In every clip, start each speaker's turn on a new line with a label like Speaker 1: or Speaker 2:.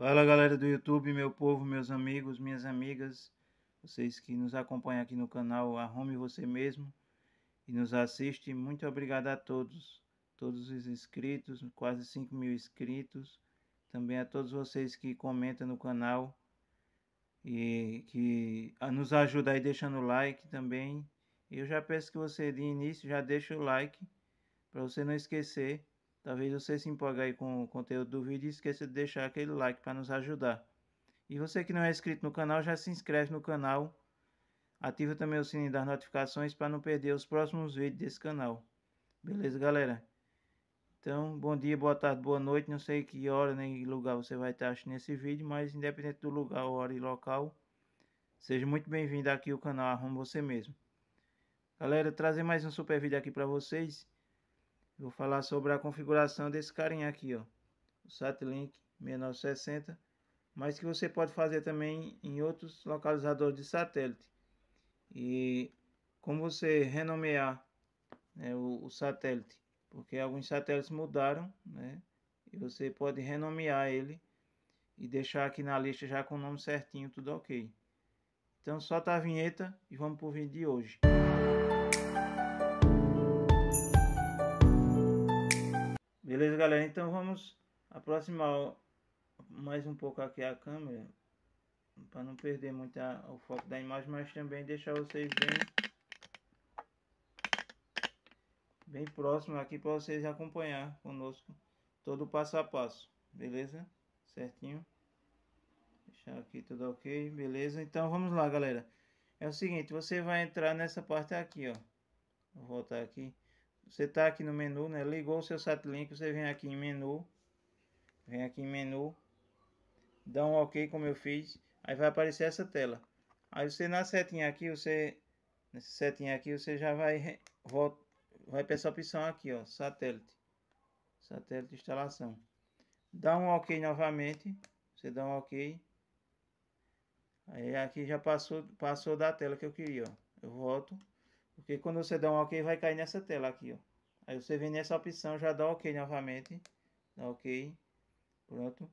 Speaker 1: Fala galera do YouTube, meu povo, meus amigos, minhas amigas, vocês que nos acompanham aqui no canal Arrume Você Mesmo e nos assiste, muito obrigado a todos, todos os inscritos, quase 5 mil inscritos, também a todos vocês que comentam no canal e que nos ajudam aí deixando o like também. Eu já peço que você de início já deixe o like para você não esquecer Talvez você se empolgue aí com o conteúdo do vídeo e esqueça de deixar aquele like para nos ajudar. E você que não é inscrito no canal, já se inscreve no canal. Ativa também o sininho das notificações para não perder os próximos vídeos desse canal. Beleza, galera? Então, bom dia, boa tarde, boa noite. Não sei que hora nem lugar você vai estar assistindo esse vídeo, mas independente do lugar, hora e local, seja muito bem-vindo aqui ao canal Arrumo Você Mesmo. Galera, trazer mais um super vídeo aqui para vocês. Eu vou falar sobre a configuração desse carinha aqui, ó. O Satlink 6960. Mas que você pode fazer também em outros localizadores de satélite. E como você renomear né, o, o, satélite. Porque alguns satélites mudaram, né? E você pode renomear ele e deixar aqui na lista já com o nome certinho, tudo ok. Então solta a vinheta e vamos o vídeo de hoje. Música Beleza, galera? Então vamos aproximar mais um pouco aqui a câmera para não perder muito a, o foco da imagem, mas também deixar vocês bem bem próximo aqui para vocês acompanhar conosco todo o passo a passo, beleza? Certinho? Deixar aqui tudo ok, beleza? Então vamos lá, galera. É o seguinte, você vai entrar nessa parte aqui, ó. Vou voltar aqui. Você tá aqui no menu, né? Ligou o seu Satlink, você vem aqui em menu. Vem aqui em menu. Dá um OK como eu fiz. Aí vai aparecer essa tela. Aí você na setinha aqui, você... nessa setinha aqui, você já vai... Volta, vai para essa opção aqui, ó. Satélite. Satélite instalação. Dá um OK novamente. Você dá um OK. Aí aqui já passou, passou da tela que eu queria, ó. Eu volto. Porque quando você der um OK, vai cair nessa tela aqui, ó. Aí você vem nessa opção, já dá OK novamente. Dá OK. Pronto.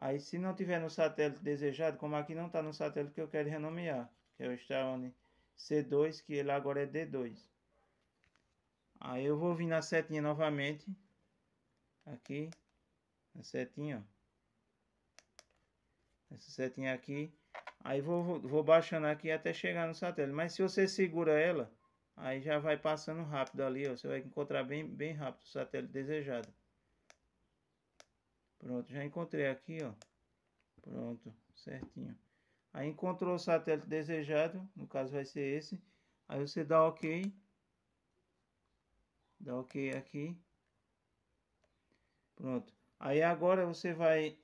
Speaker 1: Aí se não tiver no satélite desejado, como aqui não está no satélite que eu quero renomear, que é o Starone C2, que ele agora é D2. Aí eu vou vir na setinha novamente. Aqui. Na setinha, ó. Essa setinha aqui. Aí vou, vou baixando aqui até chegar no satélite. Mas se você segura ela, Aí já vai passando rápido ali, ó. Você vai encontrar bem, bem rápido o satélite desejado. Pronto, já encontrei aqui, ó. Pronto, certinho. Aí encontrou o satélite desejado, no caso vai ser esse. Aí você dá OK. Dá OK aqui. Pronto. Aí agora você vai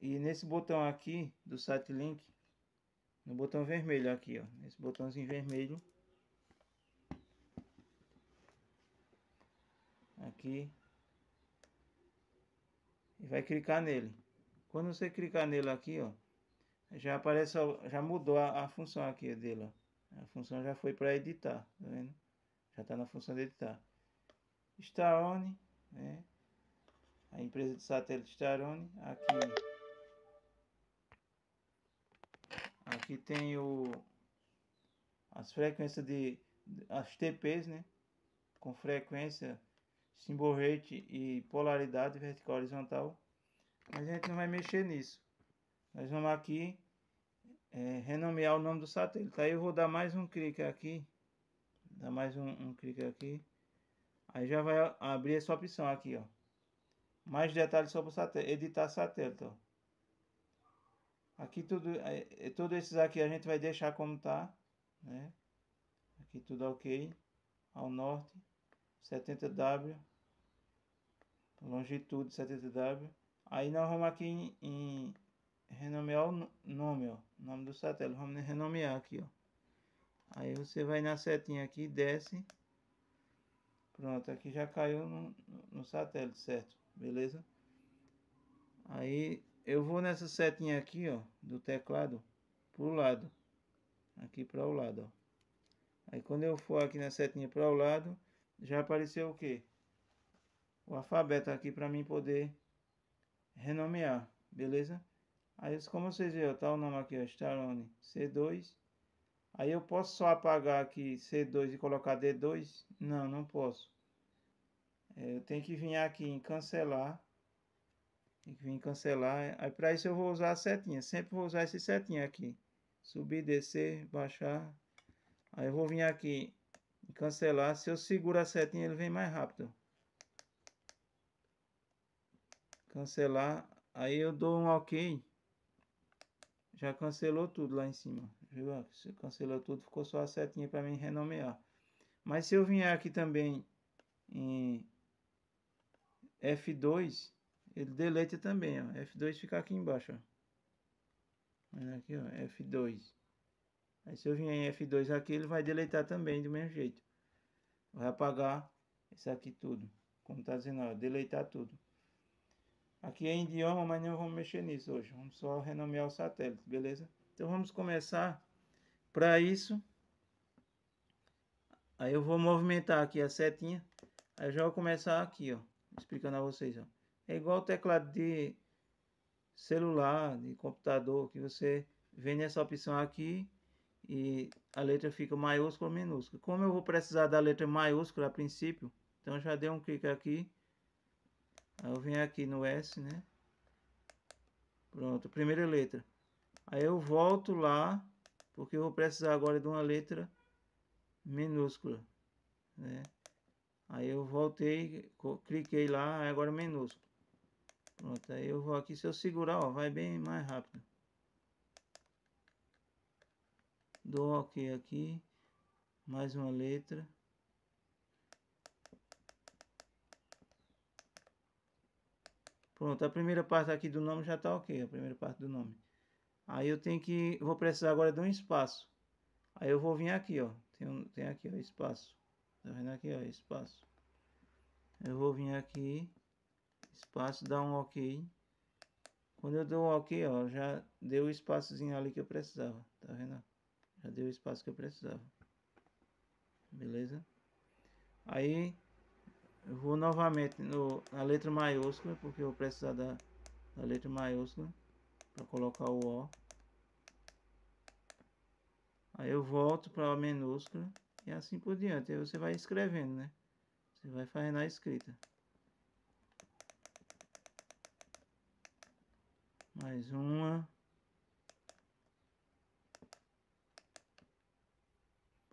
Speaker 1: e nesse botão aqui do site link, no botão vermelho aqui, ó, nesse botãozinho vermelho, aqui e vai clicar nele. Quando você clicar nele aqui, ó, já aparece, já mudou a, a função aqui dele, ó. A função já foi para editar, tá vendo? Já está na função de editar. Starone, né? A empresa de satélite Starone, aqui aqui tem o as frequências de as TPs, né? Com frequência symbol rate e polaridade vertical horizontal. Mas a gente não vai mexer nisso. Nós vamos aqui é, renomear o nome do satélite. Aí eu vou dar mais um clique aqui. Dar mais um, um clique aqui. Aí já vai abrir essa opção aqui, ó. Mais detalhes sobre o satélite. Editar satélite, ó. Aqui tudo, é, é, todos esses aqui a gente vai deixar como tá, né? Aqui tudo ok. Ao norte. 70W, longitude 70W. Aí nós vamos aqui em, em renomear o nome, ó, nome do satélite. Vamos renomear aqui, ó. Aí você vai na setinha aqui, desce. Pronto, aqui já caiu no, no satélite, certo? Beleza? Aí eu vou nessa setinha aqui, ó, do teclado, pro lado. Aqui para o lado, ó. Aí quando eu for aqui na setinha para o lado, já apareceu o quê? O alfabeto aqui para mim poder renomear, beleza? Aí, como vocês viram, tá o nome aqui, ó, Stallone, C2. Aí eu posso só apagar aqui C2 e colocar D2? Não, não posso. É, eu tenho que vir aqui em cancelar. Tem que vir em cancelar. Aí para isso eu vou usar a setinha. Sempre vou usar esse setinha aqui. Subir, descer, baixar. Aí eu vou vir aqui e cancelar. Se eu segurar a setinha, ele vem mais rápido. Cancelar. Aí eu dou um OK. Já cancelou tudo lá em cima. Viu? Se cancelou tudo, ficou só a setinha para mim renomear. Mas se eu vier aqui também em F2, ele deleta também, ó. F2 fica aqui embaixo, ó. aqui, ó, F2. Aí se eu vir em F2 aqui, ele vai deletar também do mesmo jeito. Vai apagar isso aqui tudo. Como está dizendo, ó, deletar tudo. Aqui é em idioma, mas não vamos mexer nisso hoje. Vamos só renomear o satélite, beleza? Então vamos começar. Para isso, aí eu vou movimentar aqui a setinha. Aí eu já vou começar aqui, ó. Explicando a vocês, ó. É igual o teclado de celular, de computador, que você vem nessa opção aqui e a letra fica maiúscula ou minúscula. Como eu vou precisar da letra maiúscula a princípio, então já dei um clique aqui, aí eu venho aqui no S, né? Pronto, primeira letra. Aí eu volto lá, porque eu vou precisar agora de uma letra minúscula, né? Aí eu voltei, cliquei lá, agora minúsculo. Pronto, aí eu vou aqui, se eu segurar, ó, vai bem mais rápido. dou ok aqui mais uma letra pronto a primeira parte aqui do nome já está ok a primeira parte do nome aí eu tenho que vou precisar agora de um espaço aí eu vou vir aqui ó tem, um, tem aqui ó espaço tá vendo aqui ó espaço eu vou vir aqui espaço dar um ok quando eu dou um ok ó já deu o espaçozinho ali que eu precisava tá vendo já deu o espaço que eu precisava. Beleza? Aí eu vou novamente no, na letra maiúscula, porque eu vou precisar da, da letra maiúscula para colocar o O. Aí eu volto para a minúscula e assim por diante. Aí você vai escrevendo, né? Você vai fazendo a escrita. Mais uma.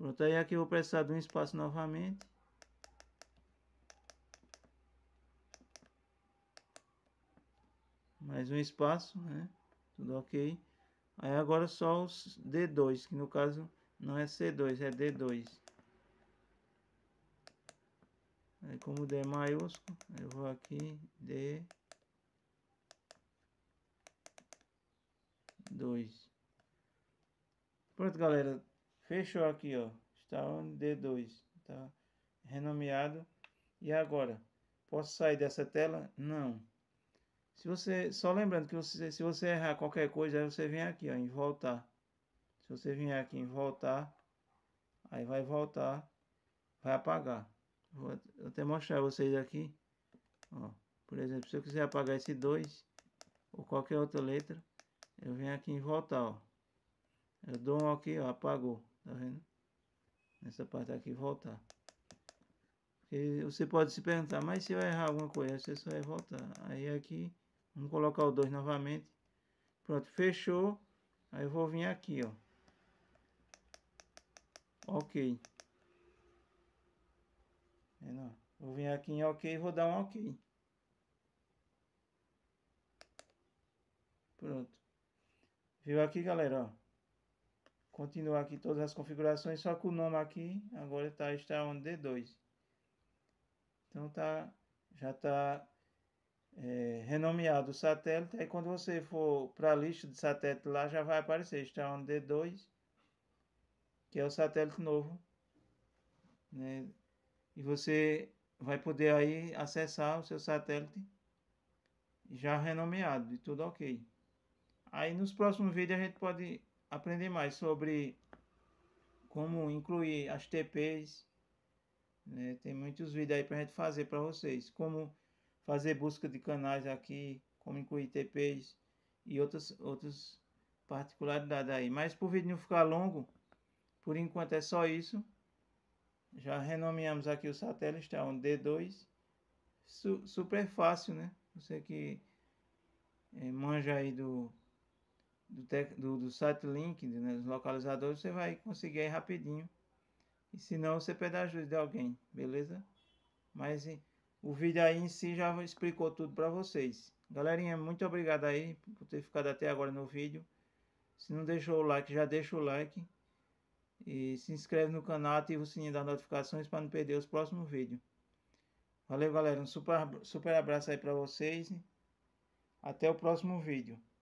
Speaker 1: Pronto, aí aqui eu vou precisar de um espaço novamente. Mais um espaço, né? Tudo ok. Aí agora só os D2, que no caso não é C2, é D2. Aí como D é maiúsculo, eu vou aqui, D... 2. Pronto, galera. Fechou aqui, ó. Está on D2. tá renomeado. E agora? Posso sair dessa tela? Não. Se você, só lembrando que você, se você errar qualquer coisa, aí você vem aqui ó, em voltar. Se você vier aqui em voltar, aí vai voltar, vai apagar. Vou até mostrar a vocês aqui. Ó, por exemplo, se eu quiser apagar esse 2 ou qualquer outra letra, eu venho aqui em voltar. Ó. Eu dou um aqui, ó, apagou. Tá vendo? Nessa parte aqui, voltar. Porque você pode se perguntar, mas se eu errar alguma coisa, você só vai voltar. Aí aqui, vamos colocar o 2 novamente. Pronto, fechou. Aí eu vou vir aqui, ó. Ok. Vendo? Vou vir aqui em OK e vou dar um OK. Pronto. Viu aqui, galera? Ó continuar aqui todas as configurações, só que o nome aqui agora tá, está está on D2. Então tá, já está é, renomeado o satélite. Aí quando você for para a lista de satélite lá, já vai aparecer, está on D2, que é o satélite novo. Né? E você vai poder aí acessar o seu satélite já renomeado e tudo ok. Aí nos próximos vídeos a gente pode aprender mais sobre como incluir as TPs. Né? Tem muitos vídeos aí para gente fazer para vocês. Como fazer busca de canais aqui, como incluir TPs e outras, outros particularidades aí. Mas para o vídeo não ficar longo, por enquanto é só isso. Já renomeamos aqui o satélite, está um D2. Su super fácil, né? Você que eh, manja aí do do, do, do site link, né, dos localizadores, você vai conseguir aí rapidinho. E se não, você pede ajuda de alguém, beleza? Mas e, o vídeo aí em si já explicou tudo para vocês. Galerinha, muito obrigado aí por ter ficado até agora no vídeo. Se não deixou o like, já deixa o like. E se inscreve no canal, ativa o sininho das notificações para não perder os próximos vídeos. Valeu, galera. Um super, super abraço aí para vocês. Até o próximo vídeo.